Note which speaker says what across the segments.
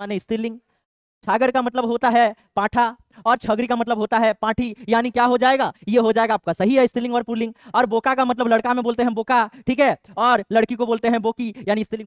Speaker 1: माने स्त्रीलिंग छागर का मतलब होता है पाठा और छगरी का मतलब होता है पाठी यानी क्या हो जाएगा ये हो जाएगा आपका सही है स्त्रीलिंग और पुलिंग और बोका का मतलब लड़का में बोलते हैं बोका ठीक है और लड़की को बोलते हैं बोकी यानी स्त्रीलिंग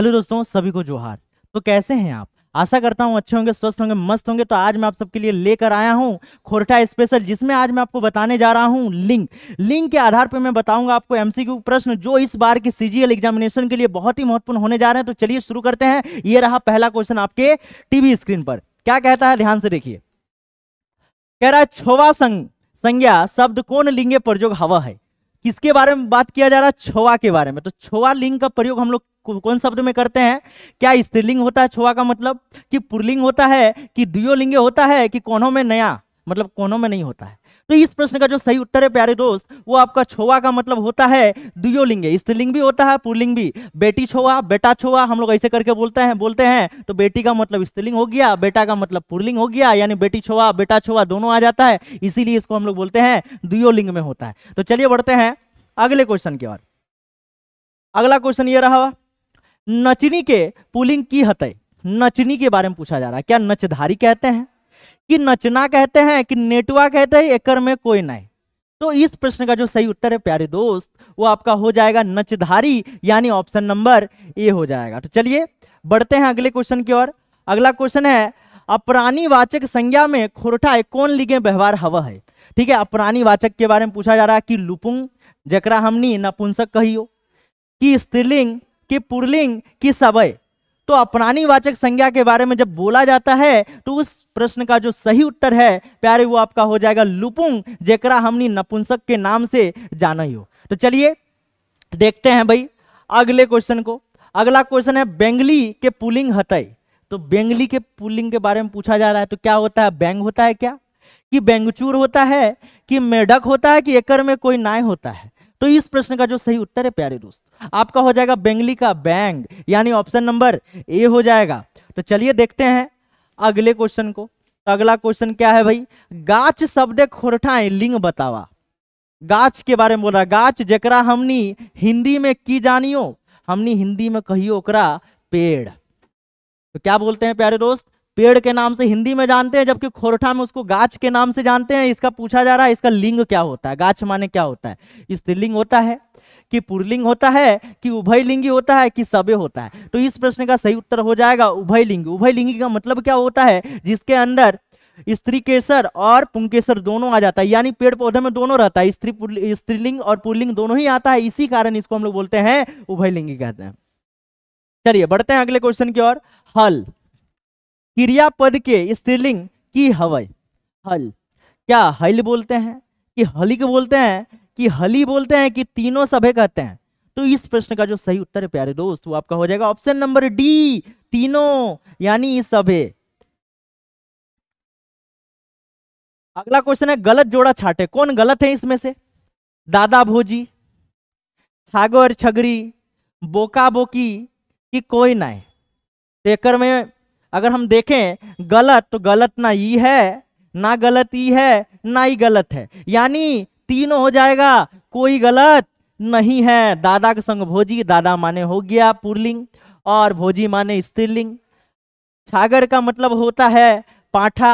Speaker 1: हेलो दोस्तों सभी को जोहार तो कैसे हैं आप आशा करता हूँ अच्छे होंगे स्वस्थ होंगे मस्त होंगे तो आज मैं आप सबके लिए लेकर आया हूँ खोरठा स्पेशल जिसमें आज मैं आपको बताने जा रहा हूँ लिंक लिंक के आधार पर मैं बताऊंगा आपको एमसीक्यू प्रश्न जो इस बार के सीजीएल एग्जामिनेशन के लिए बहुत ही महत्वपूर्ण होने जा रहे हैं तो चलिए शुरू करते हैं ये रहा पहला क्वेश्चन आपके टीवी स्क्रीन पर क्या कहता है ध्यान से देखिए कह रहा है छोवा संज्ञा शब्द कौन लिंगे प्रयोग हवा है किसके बारे में बात किया जा रहा है छोआ के बारे में तो छोआ लिंग का प्रयोग हम लोग कौन शब्द में करते हैं क्या स्त्रीलिंग होता है छोआ का मतलब कि पुरलिंग होता है कि द्वियोलिंग होता है कि कोनों में नया मतलब कोनों में नहीं होता है तो इस प्रश्न का जो सही उत्तर है प्यारे दोस्त वो आपका छोआ का मतलब होता है दुयोलिंग स्त्रीलिंग भी होता है पुलिंग भी बेटी छोआ बेटा छोआ हम लोग ऐसे करके बोलते हैं बोलते हैं तो बेटी का मतलब स्त्रीलिंग हो गया बेटा का मतलब पुलिंग हो गया यानी बेटी छोआ बेटा छोआ दोनों आ जाता है इसीलिए इसको हम लोग बोलते हैं दुयोलिंग में होता है तो चलिए बढ़ते हैं अगले क्वेश्चन की ओर अगला क्वेश्चन ये रहा नचनी के पुलिंग की हत नचनी के बारे में पूछा जा रहा है क्या नचधारी कहते हैं कि नचना कहते हैं कि नेटुआ कहते हैं एकर में कोई नहीं तो इस प्रश्न का जो सही उत्तर है प्यारे दोस्त वो आपका हो जाएगा नचधारी यानी ऑप्शन नंबर ए हो जाएगा तो चलिए बढ़ते हैं अगले क्वेश्चन की ओर अगला क्वेश्चन है अपराणी वाचक संज्ञा में खोरठा कौन लिगे व्यवहार हवा है ठीक है अपराणी वाचक के बारे में पूछा जा रहा है कि लुपुंग जकरा हमनी नपुंसक कहियो कि स्त्रीलिंग कि पुरलिंग कि सबय तो अपनानी वाचक संज्ञा के बारे में जब बोला जाता है तो उस प्रश्न का जो सही उत्तर है प्यारे वो आपका हो जाएगा लुपुंग जेकरा हमने नपुंसक के नाम से जाना ही हो तो चलिए देखते हैं भाई अगले क्वेश्चन को अगला क्वेश्चन है बेंगली के पुलिंग हतई तो बेंगली के पुलिंग के बारे में पूछा जा रहा है तो क्या होता है बैंग होता है क्या कि बेंगचूर होता है कि मेढक होता है कि एकर में कोई नाय होता है तो इस प्रश्न का जो सही उत्तर है प्यारे दोस्त आपका हो जाएगा बेंगली का बैंग यानी ऑप्शन नंबर ए हो जाएगा तो चलिए देखते हैं अगले क्वेश्चन को तो अगला क्वेश्चन क्या है भाई गाच शब्द खोरठाए लिंग बतावा गाच के बारे में बोल रहा गाछ जरा हमनी हिंदी में की जानियो हमनी हिंदी में कहियो ओकरा पेड़ तो क्या बोलते हैं प्यारे दोस्त पेड़ के नाम से हिंदी में जानते हैं जबकि खोरठा में उसको गाछ के नाम से जानते हैं इसका पूछा जा रहा है इसका लिंग क्या होता है गाछ माने क्या होता है स्त्रीलिंग होता है कि पुरलिंग होता है कि उभयलिंगी होता है कि सबे होता है तो इस प्रश्न का सही उत्तर हो जाएगा उभयलिंगी उभयलिंगी का मतलब क्या होता है जिसके अंदर स्त्री केसर और पुंकेसर दोनों आ जाता है यानी पेड़ पौधे में दोनों रहता है स्त्री स्त्रीलिंग और पुरलिंग दोनों ही आता है इसी कारण इसको हम लोग बोलते हैं उभयलिंगी कहते हैं चलिए बढ़ते हैं अगले क्वेश्चन की ओर हल पद के स्त्रीलिंग की हवय हल क्या हल बोलते हैं कि हलिक बोलते हैं कि हली बोलते हैं कि तीनों सभे कहते हैं तो इस प्रश्न का जो सही उत्तर है प्यारे दोस्त वो आपका हो जाएगा ऑप्शन नंबर डी तीनों यानी सभे अगला क्वेश्चन है गलत जोड़ा छाटे कौन गलत है इसमें से दादा भोजी छागो और छगरी बोका बोकी कि कोई ना है तो एक में अगर हम देखें गलत तो गलत ना ई है ना गलत ई है ना ही गलत है यानी तीनों हो जाएगा कोई गलत नहीं है दादा के संग भोजी दादा माने हो गया पुरलिंग और भोजी माने स्त्रीलिंग छागर का मतलब होता है पाठा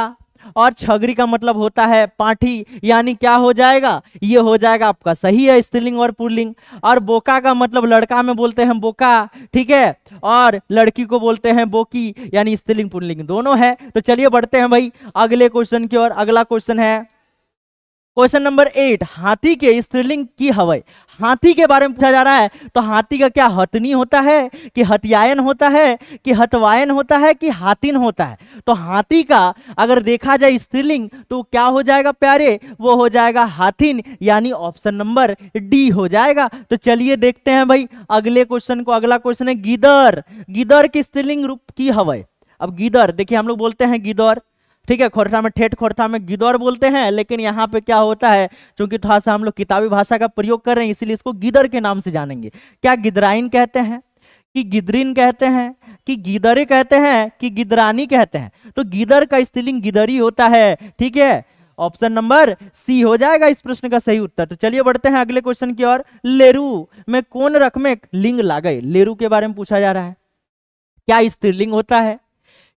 Speaker 1: और छगरी का मतलब होता है पाठी यानी क्या हो जाएगा ये हो जाएगा आपका सही है स्त्रीलिंग और पुरलिंग और बोका का मतलब लड़का में बोलते हैं बोका ठीक है और लड़की को बोलते हैं बोकी यानी स्त्रीलिंग पुरलिंग दोनों है तो चलिए बढ़ते हैं भाई अगले क्वेश्चन की ओर अगला क्वेश्चन है क्वेश्चन नंबर एट हाथी के स्त्रीलिंग की हवाई हाथी के बारे में पूछा जा रहा है तो हाथी का क्या हतनी होता है कि हत्यायन होता है कि हतवायन होता है कि हाथिन होता है तो हाथी का अगर देखा जाए स्त्रीलिंग तो क्या हो जाएगा प्यारे वो हो जाएगा हाथिन यानी ऑप्शन नंबर डी हो जाएगा तो चलिए देखते हैं भाई अगले क्वेश्चन को अगला क्वेश्चन है गिदर गिदर की स्त्रीलिंग रूप की हवाई अब गिदर देखिए हम लोग बोलते हैं गिदर ठीक है खोरठा में ठेठ खोरठा में गिदौर बोलते हैं लेकिन यहाँ पे क्या होता है क्योंकि थोड़ा सा हम लोग किताबी भाषा का प्रयोग कर रहे हैं इसीलिए इसको गिदर के नाम से जानेंगे क्या गिदराइन कहते हैं कि गिदरिन कहते हैं कि गिदरे कहते हैं कि गिदरानी कहते हैं तो गिदर का स्त्रीलिंग गिदरी होता है ठीक है ऑप्शन नंबर सी हो जाएगा इस प्रश्न का सही उत्तर तो चलिए बढ़ते हैं अगले क्वेश्चन की ओर लेरू में कौन रकमे लिंग लागे लेरू के बारे में पूछा जा रहा है क्या स्त्रीलिंग होता है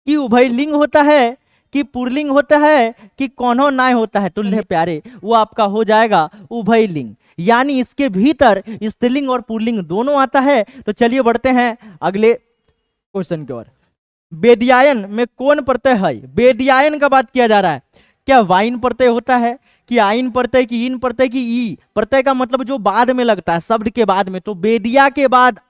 Speaker 1: कि उभय लिंग होता है कि पुरलिंग होता है कि कौनो नाय होता है तुल्य प्यारे वो आपका हो जाएगा उभय लिंग यानी इसके भीतर स्त्रीलिंग और पुरलिंग दोनों आता है तो चलिए बढ़ते हैं अगले क्वेश्चन की ओर वेद्यायन में कौन प्रत्यय है वेद्यायन का बात किया जा रहा है क्या वाइन प्रत्यय होता है कि आइन प्रत्यय की इन प्रत्यय की ई प्रत्यय का मतलब जो बाद में लगता है शब्द के बाद में तो बेदिया के बाद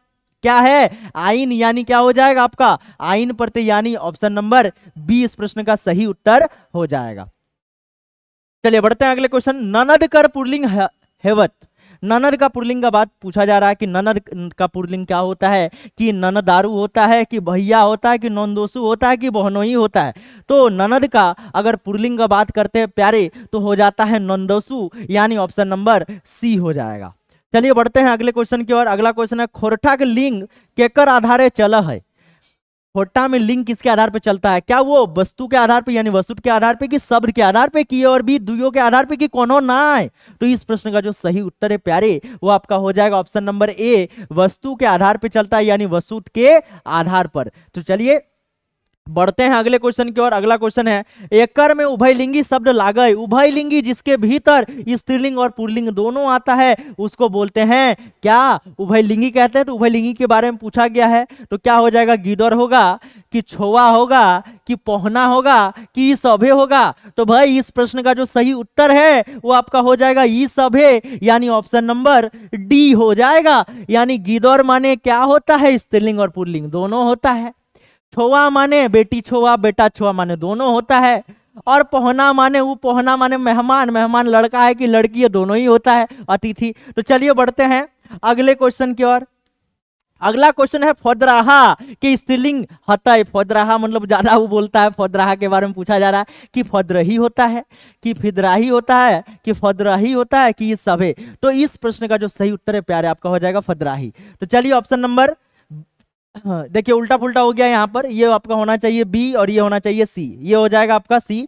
Speaker 1: क्या है आइन यानी क्या हो जाएगा आपका आइन प्रत्यय तो यानी ऑप्शन नंबर बी इस प्रश्न का सही उत्तर हो जाएगा चलिए बढ़ते हैं अगले क्वेश्चन ननद कर पुरलिंग हेवत ननद का पुरलिंग का बात पूछा जा रहा है कि ननद का पुरलिंग क्या होता है कि ननदारू होता है कि भैया होता है कि नंदोसु होता है कि बहनोई होता है तो ननद का अगर पुरलिंग का बात करते हैं प्यारे तो हो जाता है नंदोसु यानी ऑप्शन नंबर सी हो जाएगा चलिए बढ़ते हैं अगले क्वेश्चन की ओर अगला क्वेश्चन है खोरठा के लिंग केकर आधार चल है खोटा में लिंग किसके आधार पर चलता है क्या वो वस्तु के आधार पर यानी वस्तु के आधार पर कि शब्द के आधार पर किए और भी दुयो के आधार पर कि कोनो ना है तो इस प्रश्न का जो सही उत्तर है प्यारे वो आपका हो जाएगा ऑप्शन नंबर ए वस्तु के आधार पर चलता है यानी वस्तु के आधार पर तो चलिए बढ़ते हैं अगले क्वेश्चन की ओर अगला क्वेश्चन है एकर में उभयलिंगी शब्द लागय उभयलिंगी जिसके भीतर स्त्रीलिंग और पुरलिंग दोनों आता है उसको बोलते हैं क्या उभयलिंगी कहते हैं तो उभयलिंगी के बारे में पूछा गया है तो क्या हो जाएगा गिदर होगा कि छोवा होगा कि पोहना होगा कि सभे होगा तो भाई इस प्रश्न का जो सही उत्तर है वो आपका हो जाएगा ई सभे यानी ऑप्शन नंबर डी हो जाएगा यानी गिदौर माने क्या होता है स्त्रीलिंग और पुरलिंग दोनों होता है छोआ माने बेटी छोआ बेटा छोआ माने दोनों होता है और पहना माने वो पहना माने मेहमान मेहमान लड़का है कि लड़की है दोनों ही होता है अतिथि तो चलिए बढ़ते हैं अगले क्वेश्चन की ओर अगला क्वेश्चन है फौदराहा कि स्त्रीलिंग है फौदराहा मतलब ज्यादा वो बोलता है फौदराहा के बारे में पूछा जा रहा है कि फौद्रही होता है कि फिदराही होता है कि फौदराही होता है कि ये सभे तो इस प्रश्न का जो सही उत्तर है प्यारे आपका हो जाएगा फद्राही तो चलिए ऑप्शन नंबर हाँ, देखिए उल्टा पुल्टा हो गया यहाँ पर ये आपका होना चाहिए बी और ये होना चाहिए सी ये हो जाएगा आपका सी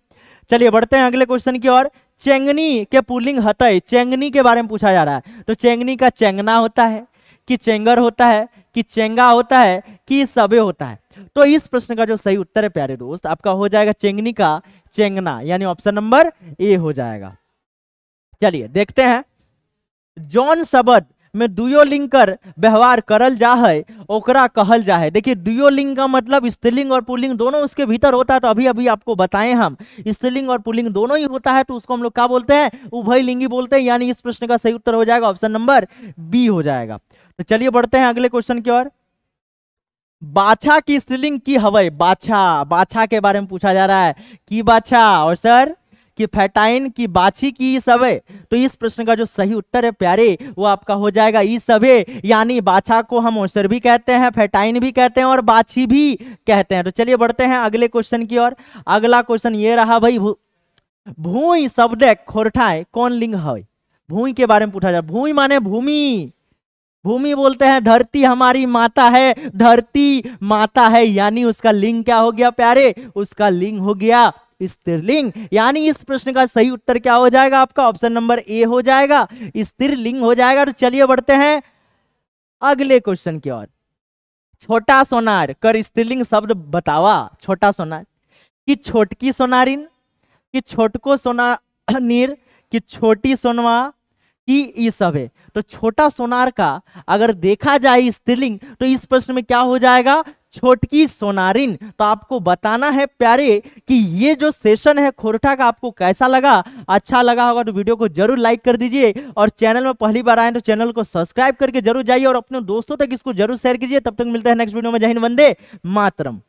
Speaker 1: चलिए बढ़ते हैं अगले क्वेश्चन की ओर चेंगनी के पुलिंग हतय चेंगनी के बारे में पूछा जा रहा है तो चेंगनी का चेंगना होता है कि चेंगर होता है कि चेंगा होता है कि सबे होता है तो इस प्रश्न का जो सही उत्तर है प्यारे दोस्त आपका हो जाएगा चेंगनी का चेंगना यानी ऑप्शन नंबर ए हो जाएगा चलिए देखते हैं जॉन सबद में दुयो लिंग कर व्यवहार करल जा है ओकरा कहल जा है देखिए दुयो लिंग का मतलब स्त्रीलिंग और पुलिंग दोनों उसके भीतर होता है तो अभी अभी आपको बताएं हम स्त्रीलिंग और पुलिंग दोनों ही होता है तो उसको हम लोग क्या बोलते हैं उभय लिंगी बोलते हैं यानी इस प्रश्न का सही उत्तर हो जाएगा ऑप्शन नंबर बी हो जाएगा तो चलिए बढ़ते हैं अगले क्वेश्चन की ओर बाछा की स्त्रीलिंग की हवाई बाछा बाछा के बारे में पूछा जा रहा है की बाछा और सर कि फैटाइन की बाछी की सब तो इस प्रश्न का जो सही उत्तर है प्यारे वो आपका हो जाएगा ईस अवे यानी बाछा को हम ओसर भी कहते हैं फैटाइन भी कहते हैं और बाछी भी कहते हैं तो चलिए बढ़ते हैं अगले क्वेश्चन की ओर अगला क्वेश्चन ये रहा भाई भूई शब्द खोरठाए कौन लिंग है भूई के बारे में पूछा जाए भूई माने भूमि भूमि बोलते हैं धरती हमारी माता है धरती माता है यानी उसका लिंग क्या हो गया प्यारे उसका लिंग हो गया स्त्रीलिंग यानी इस प्रश्न का सही उत्तर क्या हो जाएगा आपका ऑप्शन नंबर ए हो जाएगा स्त्रीलिंग हो जाएगा तो चलिए बढ़ते हैं अगले क्वेश्चन की ओर छोटा सोनार कर स्त्रीलिंग शब्द बतावा छोटा सोनार कि छोटकी सोनारिन कि छोटको सोनानीर कि छोटी सोनवा कि ये सब है तो छोटा सोनार का अगर देखा जाए स्त्रीलिंग तो इस प्रश्न में क्या हो जाएगा छोटकी सोनारिन तो आपको बताना है प्यारे कि ये जो सेशन है खोरठा का आपको कैसा लगा अच्छा लगा होगा तो वीडियो को जरूर लाइक कर दीजिए और चैनल में पहली बार आए तो चैनल को सब्सक्राइब करके जरूर जाइए और अपने दोस्तों तक इसको जरूर शेयर कीजिए तब तक मिलते हैं नेक्स्ट वीडियो में जय वंदे मातरम